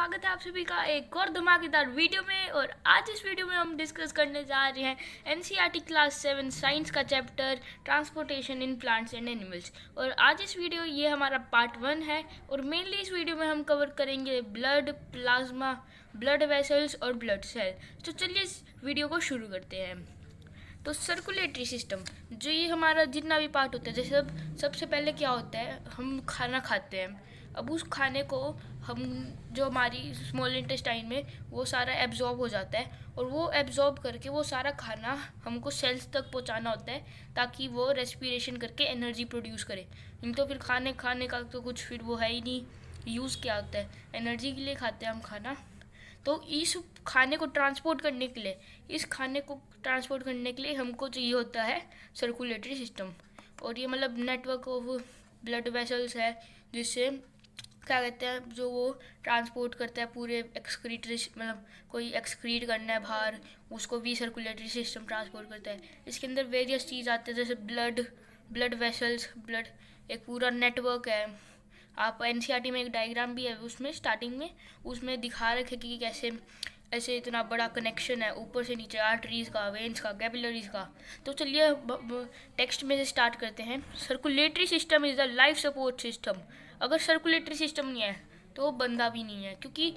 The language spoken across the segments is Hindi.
स्वागत है आप सभी का एक और धमाकेदार वीडियो में और आज इस वीडियो में हम डिस्कस करने जा रहे हैं एनसीईआरटी क्लास सेवन साइंस का chapter transportation in plants and animals और आज इस वीडियो ये हमारा पार्ट वन है और मेनली इस वीडियो में हम कवर करेंगे ब्लड प्लाज्मा ब्लड वेसल्स और ब्लड सेल तो चलिए इस वीडियो को शुरू करते हैं तो सर्कुलेटरी सिस्टम जो ये हमारा जितना भी पार्ट होता है जैसे सब सबसे पहले क्या होता है हम खाना खाते हैं अब उस खाने को हम जो हमारी स्मॉल इंटेस्टाइन में वो सारा एब्जॉर्ब हो जाता है और वो एब्जॉर्ब करके वो सारा खाना हमको सेल्स तक पहुंचाना होता है ताकि वो रेस्पिरेशन करके एनर्जी प्रोड्यूस करे नहीं तो फिर खाने खाने का तो कुछ फिर वो है ही नहीं यूज़ क्या होता है एनर्जी के लिए खाते हैं हम खाना तो इस खाने को ट्रांसपोर्ट करने के लिए इस खाने को ट्रांसपोर्ट करने के लिए हमको चाहिए होता है सर्कुलेटरी सिस्टम और ये मतलब नेटवर्क ऑफ ब्लड वेसल्स है जिससे क्या कहते हैं जो वो ट्रांसपोर्ट करता है पूरे एक्सक्रीटरी मतलब कोई एक्सक्रीट करना है बाहर उसको भी सर्कुलेटरी सिस्टम ट्रांसपोर्ट करता है इसके अंदर वेरियस चीज़ आते हैं जैसे ब्लड ब्लड वेसल्स ब्लड एक पूरा नेटवर्क है आप एन e में एक डायग्राम भी है उसमें स्टार्टिंग में उसमें दिखा रखे कि कैसे ऐसे इतना बड़ा कनेक्शन है ऊपर से नीचे आर्टरीज का वेंस का कैपिलरीज का तो चलिए टेक्स्ट में से स्टार्ट करते हैं circulatory system is the life support system अगर सर्कुलेटरी सिस्टम नहीं है तो वो बंदा भी नहीं है क्योंकि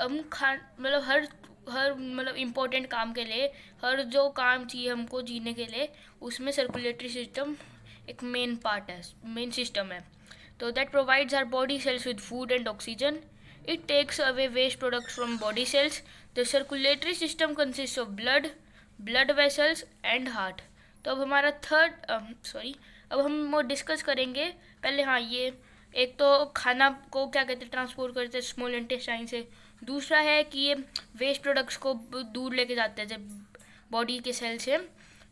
हम खान मतलब हर हर मतलब इम्पोर्टेंट काम के लिए हर जो काम चाहिए हमको जीने के लिए उसमें सर्कुलेटरी सिस्टम एक मेन पार्ट है मेन सिस्टम है तो that provides our body cells with food and oxygen it takes away waste product from body cells the circulatory system consist of blood blood vessels and heart तो अब हमारा थर्ड सॉरी um, अब हम वो डिस्कस करेंगे पहले हाँ ये एक तो खाना को क्या कहते हैं ट्रांसपोर्ट करते हैं स्मॉल इंटेस्टाइन से दूसरा है कि ये वेस्ट प्रोडक्ट्स को दूर लेके जाते हैं जब बॉडी के सेल से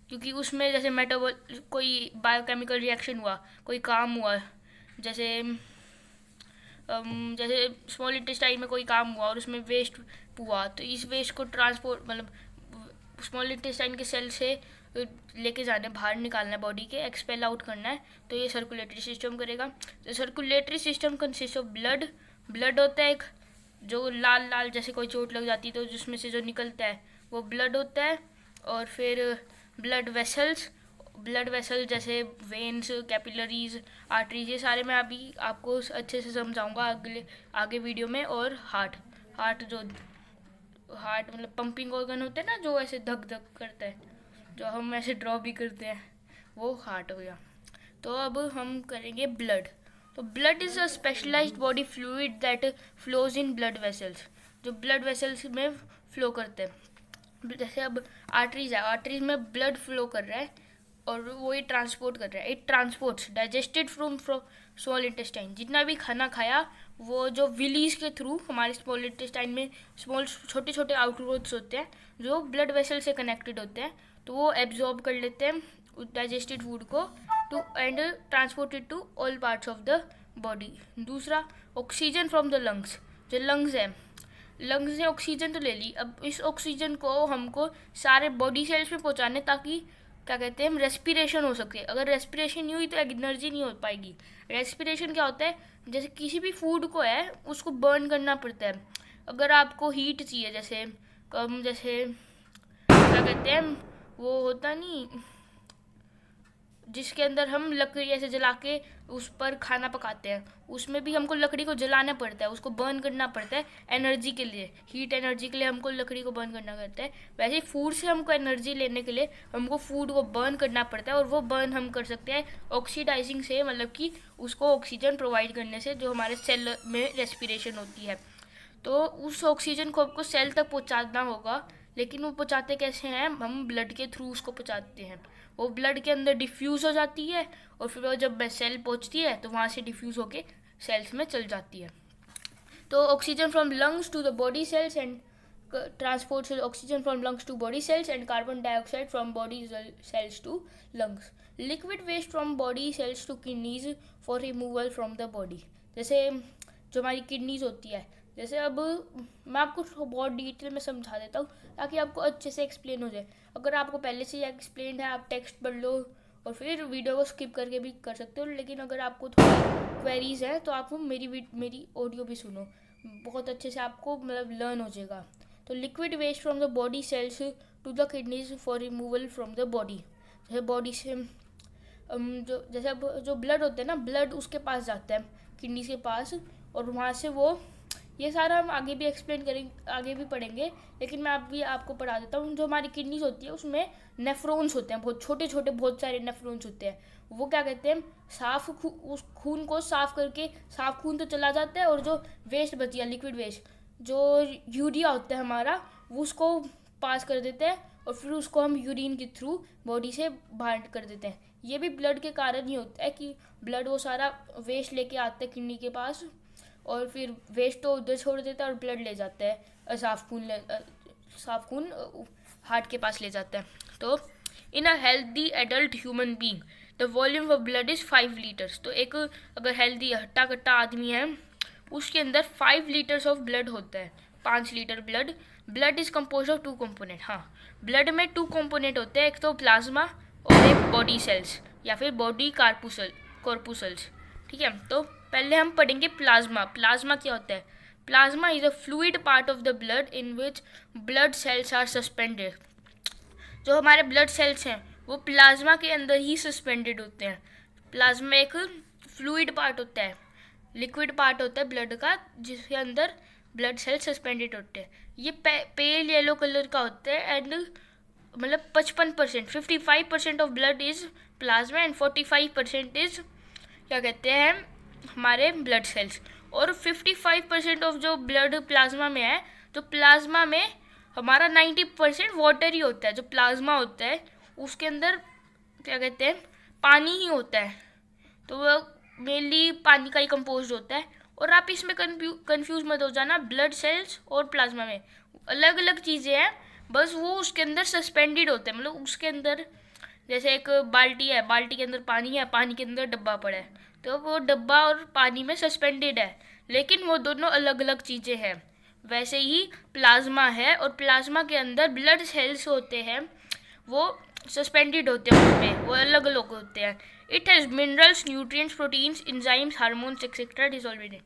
क्योंकि उसमें जैसे मेटाबोल कोई बायोकेमिकल रिएक्शन हुआ कोई काम हुआ जैसे जैसे स्मॉल इंटेस्टाइन में कोई काम हुआ और उसमें वेस्ट हुआ तो इस वेस्ट को ट्रांसपोर्ट मतलब स्मॉल इंटेस्टाइन के सेल से तो लेके जाना है बाहर निकालना है बॉडी के एक्सपेल आउट करना है तो ये सर्कुलेटरी सिस्टम करेगा तो circulatory system consist of blood blood होता है एक जो लाल लाल जैसे कोई चोट लग जाती है तो जिसमें से जो निकलता है वो ब्लड होता है और फिर ब्लड वेसल्स ब्लड वेसल जैसे वेन्स कैपिलरीज आर्टरीज ये सारे मैं अभी आपको अच्छे से समझाऊंगा अगले आगे वीडियो में और हार्ट हार्ट जो हार्ट मतलब पंपिंग ऑर्गन होता है ना जो ऐसे धक धक करता है जो तो हम ऐसे ड्रॉ भी करते हैं वो हार्ट हो गया तो अब हम करेंगे ब्लड तो blood is a specialise body fluid that flows in blood vessels जो ब्लड वेसल्स में फ्लो करते हैं जैसे अब आर्टरीज है आर्टरीज में ब्लड फ्लो कर रहा है और वो ये ट्रांसपोर्ट कर रहा है it transports digested from small intestine जितना भी खाना खाया वो जो विलीज के थ्रू हमारे स्मॉल इंटेस्टाइन में स्मॉल छोटे छोटे आउटग्रोथ्स होते हैं जो ब्लड वेसल से कनेक्टेड होते हैं तो वो एब्जॉर्ब कर लेते हैं डाइजेस्टेड फूड को to and transported to all parts of the body दूसरा ऑक्सीजन फ्रॉम द लंग्स जो लंग्स हैं लंग्स ने ऑक्सीजन तो ले ली अब इस ऑक्सीजन को हमको सारे बॉडी सेल्स में पहुँचाने ताकि क्या कहते हैं हम रेस्पिरेशन हो सके अगर रेस्पिरेशन नहीं हुई तो एनर्जी नहीं हो पाएगी रेस्पिरेशन क्या होता है जैसे किसी भी फूड को है उसको बर्न करना पड़ता है अगर आपको हीट चाहिए जैसे कम जैसे क्या कहते हैं वो होता नहीं जिसके अंदर हम लकड़ी ऐसे जला के उस पर खाना पकाते हैं उसमें भी हमको लकड़ी को जलाना पड़ता है उसको बर्न करना पड़ता है एनर्जी के लिए हीट एनर्जी के लिए हमको लकड़ी को बर्न करना पड़ता है वैसे ही फूड से हमको एनर्जी लेने के लिए हमको फूड को बर्न करना पड़ता है और वो बर्न हम कर सकते हैं ऑक्सीडाइजिंग से मतलब कि उसको ऑक्सीजन प्रोवाइड करने से जो हमारे सेल में रेस्पिरेशन होती है तो उस ऑक्सीजन को आपको सेल तक पहुँचाना होगा लेकिन वो पहुँचाते कैसे हैं हम ब्लड के थ्रू उसको पहुँचाते हैं वो ब्लड के अंदर डिफ्यूज़ हो जाती है और फिर वो जब सेल पहुँचती है तो वहाँ से डिफ्यूज़ होकर सेल्स में चल जाती है तो oxygen from lungs to the body cells and transport oxygen from lungs to body cells and carbon dioxide from body cells to lungs liquid waste from body cells to kidneys for removal from the body जैसे जो हमारी किडनीज होती है जैसे अब मैं आपको बहुत डिटेल में समझा देता हूँ ताकि आपको अच्छे से एक्सप्लेन हो जाए अगर आपको पहले से एक्सप्लेन है आप टेक्स्ट पढ़ लो और फिर वीडियो को स्किप करके भी कर सकते हो लेकिन अगर आपको थोड़ी क्वेरीज हैं तो आप मेरी मेरी ऑडियो भी सुनो बहुत अच्छे से आपको मतलब लर्न हो जाएगा तो liquid waste from the body cells to the kidneys for removal from the body जैसे बॉडी से जो जैसे अब जो ब्लड होते हैं ना ब्लड उसके पास जाता है किडनीज के पास और वहाँ से वो ये सारा हम आगे भी एक्सप्लेन करेंगे आगे भी पढ़ेंगे लेकिन मैं आप भी आपको पढ़ा देता हूँ जो हमारी किडनीज होती है उसमें नेफ्रोन्स होते हैं बहुत छोटे छोटे बहुत सारे नेफ्रोन्स होते हैं वो क्या कहते हैं साफ खू, उस खून को साफ करके साफ खून तो चला जाता है और जो वेस्ट बची है लिक्विड वेस्ट जो यूरिया होता है हमारा वो उसको पास कर देते हैं और फिर उसको हम यूरिन के थ्रू बॉडी से बाहर कर देते हैं ये भी ब्लड के कारण ही होता है कि ब्लड वो सारा वेस्ट लेके आता है किडनी के पास और फिर वेस्ट तो उधर छोड़ देता है और ब्लड ले जाता है साफ खून ले साफ खून हार्ट के पास ले जाता है तो in a healthy adult human being the volume of blood is five litres तो एक अगर हेल्दी हट्टा कट्टा आदमी है उसके अंदर फाइव लीटर्स ऑफ ब्लड होता है पाँच litre blood blood is compose of two component हाँ ब्लड में टू कॉम्पोनेंट होते हैं एक तो प्लाज्मा और एक बॉडी सेल्स या फिर बॉडी कार्पूसल कॉर्पूसल्स ठीक है तो पहले हम पढ़ेंगे प्लाज्मा प्लाज्मा क्या होता है plasma is a fluid part of the blood in which blood cells are suspended जो हमारे ब्लड सेल्स हैं वो प्लाज्मा के अंदर ही सस्पेंडेड होते हैं प्लाज्मा एक फ्लूड पार्ट होता है लिक्विड पार्ट होता है ब्लड का जिसके अंदर ब्लड सेल सस्पेंडेड होते हैं ये पेल येलो कलर का होता है एंड मतलब पचपन percent fifty five percent of blood is plasma and forty five percent is क्या कहते हैं हमारे ब्लड सेल्स और 55 परसेंट ऑफ जो ब्लड प्लाज्मा में है तो प्लाज्मा में हमारा 90 परसेंट वाटर ही होता है जो प्लाज्मा होता है उसके अंदर क्या कहते हैं पानी ही होता है तो वह मेनली पानी का ही कंपोज होता है और आप इसमें कन्फ्यूज मत हो जाना ब्लड सेल्स और प्लाज्मा में अलग अलग चीज़ें हैं बस वो उसके अंदर सस्पेंडेड होते हैं मतलब उसके अंदर जैसे एक बाल्टी है बाल्टी के अंदर पानी है पानी के अंदर डब्बा पड़ा है तो वो डब्बा और पानी में सस्पेंडेड है लेकिन वो दोनों अलग अलग चीज़ें हैं वैसे ही प्लाज्मा है और प्लाज्मा के अंदर ब्लड सेल्स होते हैं वो सस्पेंडेड होते हैं उसमें वो अलग अलग होते हैं it has minerals nutrients proteins enzymes hormones et cetera dissolve in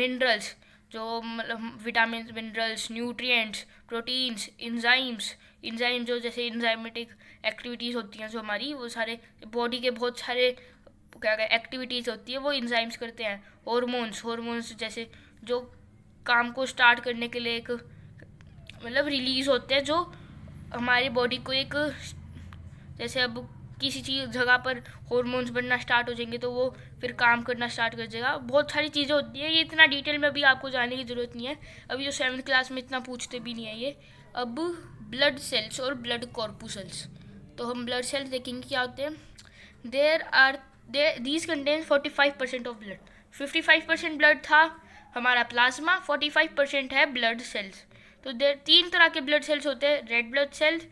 minerals जो मतलब vitamin minerals nutrients proteins enzymes enzyme जो जैसे इंजाइमेटिक एक्टिविटीज़ होती हैं जो हमारी वो सारे बॉडी के बहुत सारे क्या क्या एक्टिविटीज़ होती है वो इंजाइम्स करते हैं हॉर्मोन्स हॉर्मोन्स जैसे जो काम को स्टार्ट करने के लिए एक मतलब रिलीज़ होते हैं जो हमारी बॉडी को एक जैसे अब किसी चीज़ जगह पर हॉर्मोन्स बनना स्टार्ट हो जाएंगे तो वो फिर काम करना स्टार्ट कर जाएगा बहुत सारी चीज़ें होती हैं ये इतना डिटेल में अभी आपको जाने की ज़रूरत नहीं है अभी जो सेवन्थ क्लास में इतना पूछते भी नहीं है ये अब ब्लड सेल्स और ब्लड कॉर्पूसल्स तो हम ब्लड सेल्स देखेंगे क्या होते हैं there are these contain five percent of blood fifty five percent blood था हमारा प्लाज्मा फोर्टी फाइव परसेंट है ब्लड सेल्स तो देर तीन तरह के ब्लड सेल्स होते हैं रेड ब्लड सेल्स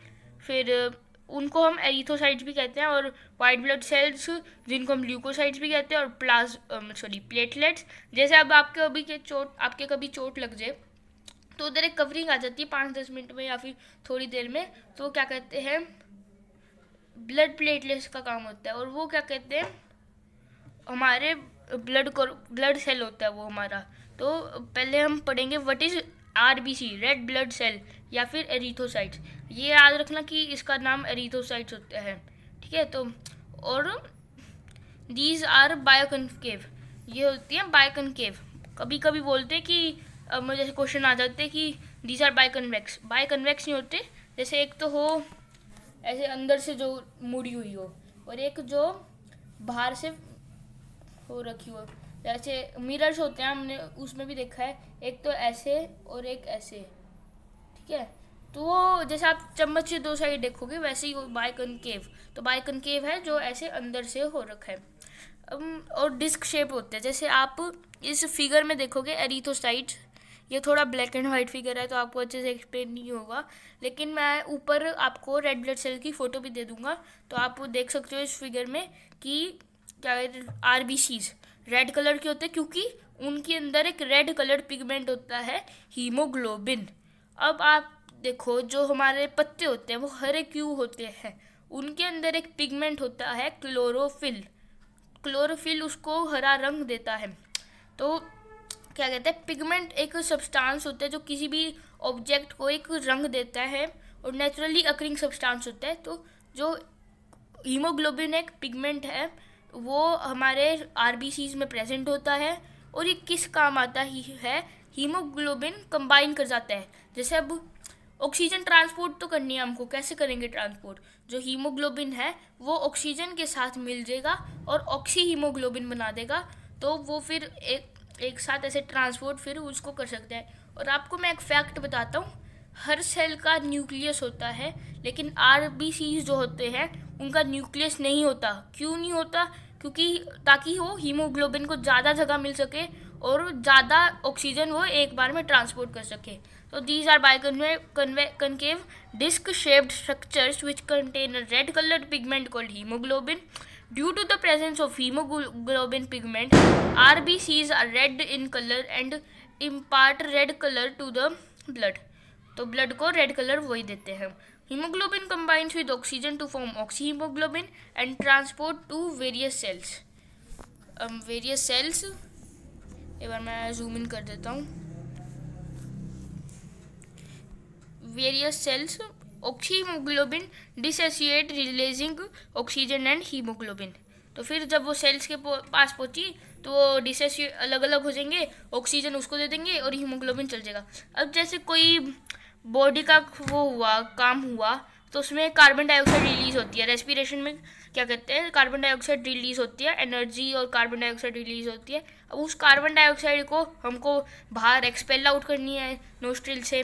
फिर uh, उनको हम एरिथोसाइट्स भी कहते हैं और वाइट ब्लड सेल्स जिनको हम ल्यूकोसाइट्स भी कहते हैं और प्लाज सॉरी प्लेटलेट्स जैसे अब आपके अभी के चोट आपके कभी चोट लग जाए तो उधर एक कवरिंग आ जाती है पाँच दस मिनट में या फिर थोड़ी देर में तो क्या कहते हैं ब्लड प्लेटलेट्स का काम होता है और वो क्या कहते हैं हमारे ब्लड ब्लड सेल होता है वो हमारा तो पहले हम पढ़ेंगे what is R B C red blood cell या फिर एरिथोसाइट्स ये याद रखना कि इसका नाम एरिथोसाइट्स होता है ठीक है तो और दीज आर बायोकनकेव ये होती है बायोकनकेव कभी कभी बोलते हैं कि अब जैसे क्वेश्चन आ जाते हैं कि दीज आर बायोकन्वेक्स बायोकन्वेक्स नहीं होते जैसे एक तो हो ऐसे अंदर से जो मुड़ी हुई हो और एक जो बाहर से हो रखी हो जैसे मिरर्स होते हैं हमने उसमें भी देखा है एक तो ऐसे और एक ऐसे ठीक है तो वो जैसे आप चम्मच से दो साइड देखोगे वैसे ही वो केव तो केव है जो ऐसे अंदर से हो रखा है और डिस्क शेप होते हैं जैसे आप इस फिगर में देखोगे एरिथोसाइट ये थोड़ा ब्लैक एंड वाइट फिगर है तो आपको अच्छे से एक्सप्लेन नहीं होगा लेकिन मैं ऊपर आपको रेड ब्लड सेल की फ़ोटो भी दे दूंगा तो आप देख सकते हो इस फिगर में कि क्या R B Cs red colour के होते हैं क्योंकि उनके अंदर एक रेड कलर पिगमेंट होता है हीमोग्लोबिन अब आप देखो जो हमारे पत्ते होते हैं वो हरे क्यों होते हैं उनके अंदर एक पिगमेंट होता है क्लोरोफिल क्लोरोफिल उसको हरा रंग देता है तो क्या कहते हैं पिगमेंट एक सब्सटेंस होता है जो किसी भी ऑब्जेक्ट को एक रंग देता है और नेचुरली अक्रिंग सब्सटेंस होता है तो जो हीमोग्लोबिन एक पिगमेंट है वो हमारे आर में प्रेजेंट होता है और ये किस काम आता ही है हीमोग्लोबिन कंबाइन कर जाता है जैसे अब ऑक्सीजन ट्रांसपोर्ट तो करनी है हमको कैसे करेंगे ट्रांसपोर्ट जो हीमोग्लोबिन है वो ऑक्सीजन के साथ मिल जाएगा और ऑक्सी हीमोग्लोबिन बना देगा तो वो फिर एक एक साथ ऐसे ट्रांसपोर्ट फिर उसको कर सकते हैं और आपको मैं एक फैक्ट बताता हूँ हर सेल का न्यूक्लियस होता है लेकिन आर जो होते हैं उनका न्यूक्लियस नहीं होता क्यों नहीं होता क्योंकि ताकि वो हीमोग्लोबिन को ज़्यादा जगह मिल सके और ज़्यादा ऑक्सीजन वो एक बार में ट्रांसपोर्ट कर सके तो these are biconcave disc shaped structures which contain red coloured pigment called haemoglobin due to the presence of haemoglobin pigment R B Cs are red in colour and impart red colour to the blood तो ब्लड को रेड कलर वही देते हैं Hemoglobin combines with oxygen to form oxyhemoglobin and transport to various cells. Um, various cells. एक बार मैं zoom in कर देता हूँ. Various cells. Oxyhemoglobin dissociate releasing oxygen and hemoglobin. तो फिर जब वो सेल्स के पास पहुंची तो वो डिसेस अलग अलग हो जाएंगे ऑक्सीजन उसको दे देंगे और हीमोग्लोबिन चल जाएगा अब जैसे कोई बॉडी का वो हुआ काम हुआ तो उसमें कार्बन डाइऑक्साइड रिलीज होती है रेस्पिरेशन में क्या कहते हैं कार्बन डाइऑक्साइड रिलीज होती है एनर्जी और कार्बन डाइऑक्साइड रिलीज होती है अब उस कार्बन डाइऑक्साइड को हमको बाहर एक्सपेल आउट करनी है नोस्ट्रिल से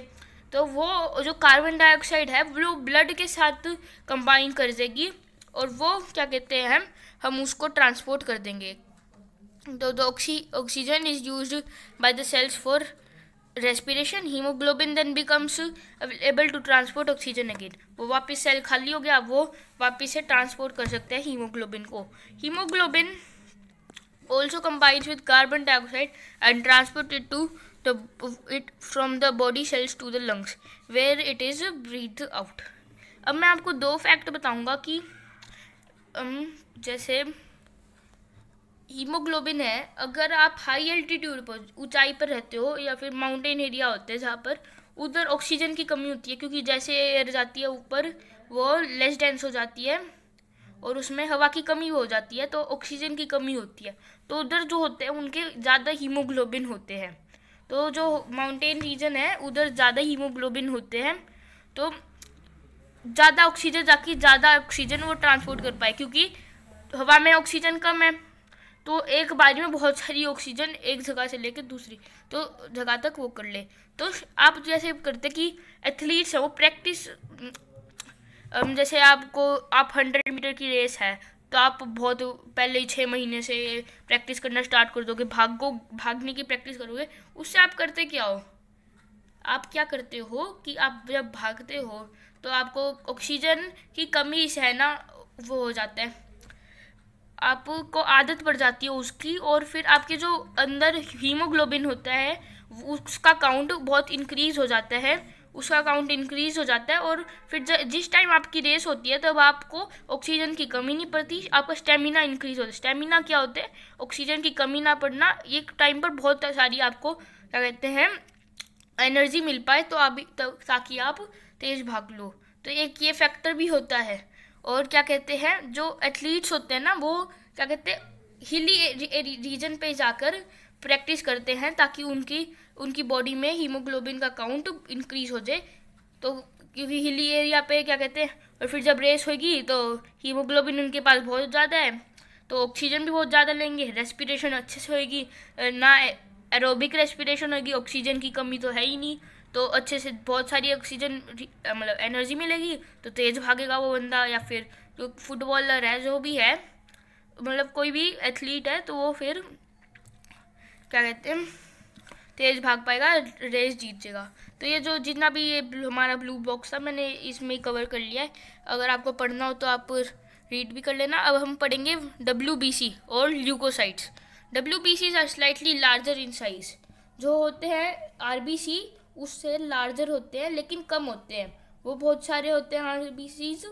तो वो जो कार्बन डाइऑक्साइड है वो ब्लड के साथ कंबाइन कर देगी और वो क्या कहते हैं हम हम उसको ट्रांसपोर्ट कर देंगे तो the oxygen is used by the cells for respiration haemoglobin then becomes able to transport oxygen again वो वापस सेल खाली हो गया वो वापस से ट्रांसपोर्ट कर सकते हैं हीमोग्लोबिन को haemoglobin also combines with carbon dioxide and transported to the it from the body cells to the lungs where it is breathe out अब मैं आपको दो फैक्ट बताऊंगा कि um, जैसे हीमोग्लोबिन है अगर आप हाई एल्टीट्यूड पर ऊंचाई पर रहते हो या फिर माउंटेन एरिया होते हैं जहाँ पर उधर ऑक्सीजन की कमी होती है क्योंकि जैसे एयर जाती है ऊपर वो लेस डेंस हो जाती है और उसमें हवा की कमी हो जाती है तो ऑक्सीजन की कमी होती है तो उधर जो होते हैं उनके ज़्यादा हीमोग्लोबिन होते हैं तो जो माउंटेन रीजन है उधर ज़्यादा हीमोग्लोबिन होते हैं तो ज़्यादा ऑक्सीजन जाके ज़्यादा ऑक्सीजन वो ट्रांसपोर्ट कर पाए क्योंकि हवा में ऑक्सीजन कम है तो एक बारी में बहुत सारी ऑक्सीजन एक जगह से लेकर दूसरी तो जगह तक वो कर ले तो आप जैसे करते कि एथलीट्स हैं वो प्रैक्टिस जैसे आपको आप हंड्रेड मीटर की रेस है तो आप बहुत पहले ही छः महीने से प्रैक्टिस करना स्टार्ट कर दोगे भागो भागने की प्रैक्टिस करोगे उससे आप करते क्या हो आप क्या करते हो कि आप जब भागते हो तो आपको ऑक्सीजन की कमी से है ना वो हो जाता है आपको आदत पड़ जाती है उसकी और फिर आपके जो अंदर हीमोग्लोबिन होता है उसका काउंट बहुत इंक्रीज़ हो जाता है उसका काउंट इंक्रीज़ हो जाता है और फिर जिस टाइम आपकी रेस होती है तब आपको ऑक्सीजन की कमी नहीं पड़ती आपका स्टेमिना इंक्रीज़ होता है स्टेमिना क्या होता है ऑक्सीजन की कमी ना पड़ना एक टाइम पर बहुत सारी आपको क्या कहते हैं एनर्जी मिल पाए तो आप ताकि आप तेज़ भाग लो तो एक ये फैक्टर भी होता है और क्या कहते हैं जो एथलीट्स होते हैं ना वो क्या कहते हैं हिली रीजन पे जाकर प्रैक्टिस करते हैं ताकि उनकी उनकी बॉडी में हीमोग्लोबिन का काउंट इंक्रीज हो जाए तो क्योंकि हिली एरिया पे क्या कहते हैं और फिर जब रेस होगी तो हीमोग्लोबिन उनके पास बहुत ज़्यादा है तो ऑक्सीजन भी बहुत ज़्यादा लेंगे रेस्पिरेशन अच्छे से होएगी ना एरोबिक रेस्पिरेशन होगी ऑक्सीजन की कमी तो है ही नहीं तो अच्छे से बहुत सारी ऑक्सीजन मतलब एनर्जी मिलेगी तो तेज़ भागेगा वो बंदा या फिर जो फुटबॉलर है जो भी है मतलब कोई भी एथलीट है तो वो फिर क्या कहते हैं तेज़ भाग पाएगा रेस जीत जाएगा तो ये जो जितना भी ये हमारा ब्लू बॉक्स था मैंने इसमें कवर कर लिया है अगर आपको पढ़ना हो तो आप रीड भी कर लेना अब हम पढ़ेंगे डब्ल्यू बी सी और leucocytes W B is are slightly larger in size जो होते हैं आर बी सी उससे लार्जर होते हैं लेकिन कम होते हैं वो बहुत सारे होते हैं हार्ट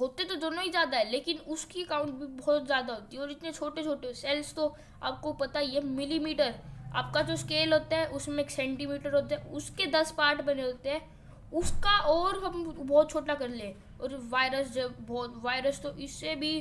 होते तो दोनों ही ज़्यादा है लेकिन उसकी काउंट भी बहुत ज़्यादा होती है और इतने छोटे छोटे सेल्स तो आपको पता ही है मिलीमीटर आपका जो स्केल होता है उसमें एक सेंटीमीटर होता है उसके दस पार्ट बने होते हैं उसका और हम बहुत छोटा कर लें और वायरस जब बहुत वायरस तो इससे भी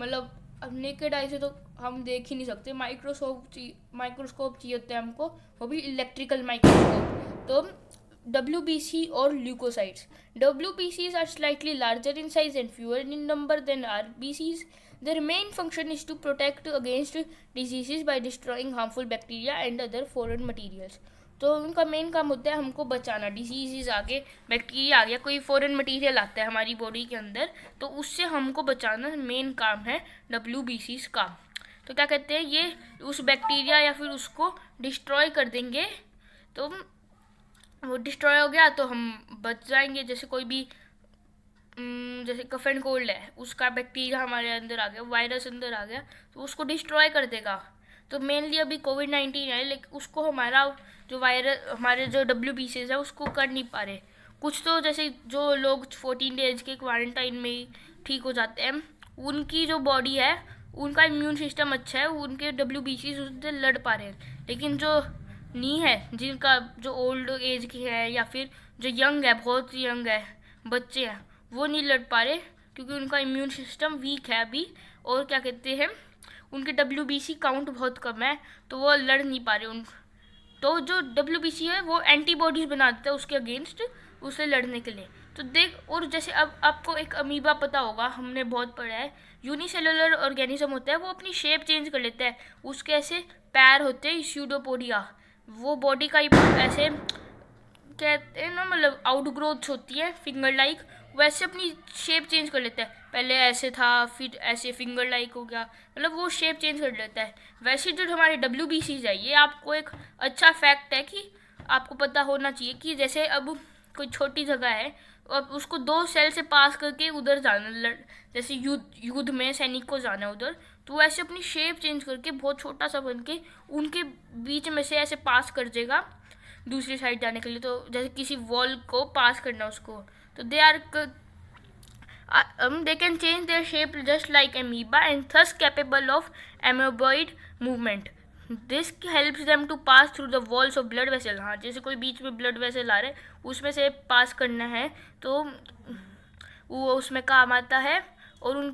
मतलब अब नेकेड आई से तो हम देख ही नहीं सकते माइक्रोसॉफ्ट माइक्रोस्कोप चाहिए होते हैं हमको वो भी इलेक्ट्रिकल माइक्रोस्कोप तो डब्ल्यू बी सी और leucocytes W B Cs are slightly larger in size and fewer in number than R B Cs their main function is to protect against diseases by destroying harmful bacteria and other foreign materials तो उनका मेन काम होता है हमको बचाना डिजीज़ आगे बैक्टीरिया आ गया कोई फॉरेन मटेरियल आता है हमारी बॉडी के अंदर तो उससे हमको बचाना मेन काम है डब्ल्यू का तो क्या कहते हैं ये उस बैक्टीरिया या फिर उसको डिस्ट्रॉय कर देंगे तो वो डिस्ट्रॉय हो गया तो हम बच जाएंगे जैसे कोई भी जैसे कफ एंड कोल्ड है उसका बैक्टीरिया हमारे अंदर आ गया वायरस अंदर आ गया तो उसको डिस्ट्रॉय कर देगा तो मेनली अभी कोविड नाइन्टीन है लेकिन उसको हमारा जो वायरस हमारे जो डब्ल्यू बी सीज है उसको कर नहीं पा रहे कुछ तो जैसे जो लोग फोर्टीन डेज के क्वारंटाइन में ही ठीक हो जाते हैं उनकी जो बॉडी है उनका इम्यून सिस्टम अच्छा है उनके डब्ल्यू बी उससे लड़ पा रहे हैं लेकिन जो नी है जिनका जो ओल्ड एज की है या फिर जो यंग है बहुत यंग है बच्चे हैं वो नहीं लड़ पा रहे क्योंकि उनका इम्यून सिस्टम वीक है अभी और क्या कहते हैं उनके डब्ल्यू काउंट बहुत कम है तो वो लड़ नहीं पा रहे उन तो जो डब्ल्यू है वो एंटीबॉडीज़ बना देता है उसके अगेंस्ट उसे लड़ने के लिए तो देख और जैसे अब आपको एक अमीबा पता होगा हमने बहुत पढ़ा है यूनिसेलुलर ऑर्गेनिज्म होता है वो अपनी शेप चेंज कर लेता है उसके ऐसे पैर होते हैं स्यूडोपोडिया वो बॉडी का ही ऐसे कहते हैं ना मतलब आउट ग्रोथ्स होती है फिंगर लाइक वैसे अपनी शेप चेंज कर लेता है पहले ऐसे था फिर ऐसे फिंगर लाइक हो गया मतलब वो शेप चेंज कर लेता है वैसे जो तो हमारे डब्ल्यू बी सीज है ये आपको एक अच्छा फैक्ट है कि आपको पता होना चाहिए कि जैसे अब कोई छोटी जगह है अब उसको दो सेल से पास करके उधर जाना जैसे युद्ध युद्ध में सैनिक को जाना उधर तो ऐसे अपनी शेप चेंज करके बहुत छोटा सा बन के उनके बीच में से ऐसे पास कर देगा दूसरी साइड जाने के लिए तो जैसे किसी वॉल को पास करना उसको तो they are um, they can change their shape just like amoeba and thus capable of amoeboid movement this helps them to pass through the walls of blood vessel हाँ जैसे कोई बीच में ब्लड वेसल आ रहे उसमें से pass करना है तो वो उसमें काम आता है और उन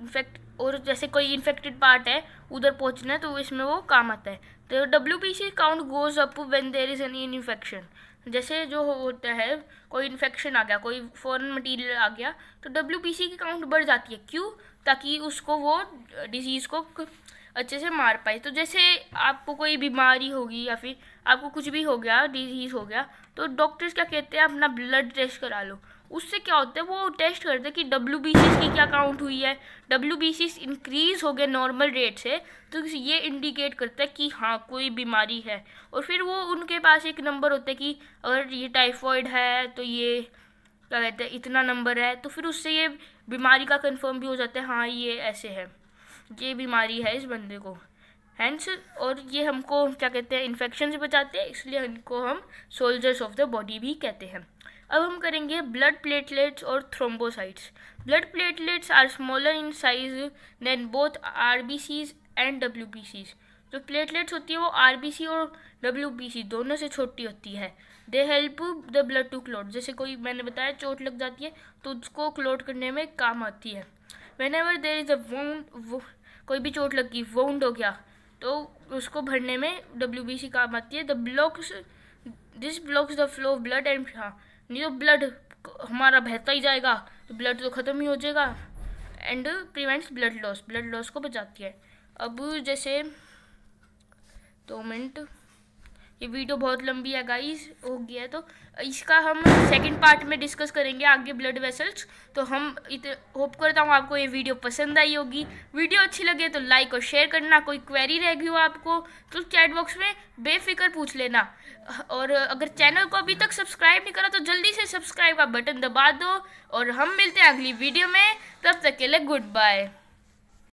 इन्फेक्ट और जैसे कोई इन्फेक्टेड पार्ट है उधर पहुंचना है तो इसमें वो काम आता है तो W B C count goes up when there is any infection जैसे जो होता है कोई इन्फेक्शन आ गया कोई फॉरेन मटेरियल आ गया तो डब्ल्यू की काउंट बढ़ जाती है क्यों ताकि उसको वो डिजीज़ को अच्छे से मार पाए तो जैसे आपको कोई बीमारी होगी या फिर आपको कुछ भी हो गया डिजीज़ हो गया तो डॉक्टर्स क्या कहते हैं अपना ब्लड टेस्ट करा लो उससे क्या होता है वो टेस्ट करते हैं कि डब्ल्यू बी की क्या काउंट हुई है डब्ल्यू बी इंक्रीज़ हो गया नॉर्मल रेट से तो ये इंडिकेट करता है कि हाँ कोई बीमारी है और फिर वो उनके पास एक नंबर होता है कि अगर ये टाइफॉइड है तो ये क्या कहते हैं इतना नंबर है तो फिर उससे ये बीमारी का कंफर्म भी हो जाता है हाँ ये ऐसे है ये बीमारी है इस बंदे को हैंस और ये हमको क्या कहते हैं इन्फेक्शन से बचाते हैं इसलिए इनको हम सोल्जर्स ऑफ द बॉडी भी कहते हैं अब हम करेंगे ब्लड प्लेटलेट्स और thrombocytes blood platelets are smaller in size than both R and W जो प्लेटलेट्स होती है वो आर और डब्ल्यू दोनों से छोटी होती है they help the blood to clot जैसे कोई मैंने बताया चोट लग जाती है तो उसको क्लोट करने में काम आती है whenever there is a wound कोई भी चोट लगी वाउंड हो गया तो उसको भरने में डब्ल्यू काम आती है the blocks this blocks the flow of blood and हाँ नहीं तो ब्लड हमारा बहता ही जाएगा तो ब्लड तो ख़त्म ही हो जाएगा and prevents blood loss blood loss को बचाती है अब जैसे दो मिनट ये वीडियो बहुत लंबी है गाइस हो गया है तो इसका हम सेकंड पार्ट में डिस्कस करेंगे आगे ब्लड वेसल्स तो हम होप करता हूँ आपको ये वीडियो पसंद आई होगी वीडियो अच्छी लगे तो लाइक और शेयर करना कोई क्वेरी रह गई हो आपको तो चैट बॉक्स में बेफिक्र पूछ लेना और अगर चैनल को अभी तक सब्सक्राइब नहीं करा तो जल्दी से सब्सक्राइब का बटन दबा दो और हम मिलते हैं अगली वीडियो में तब तक के लिए गुड बाय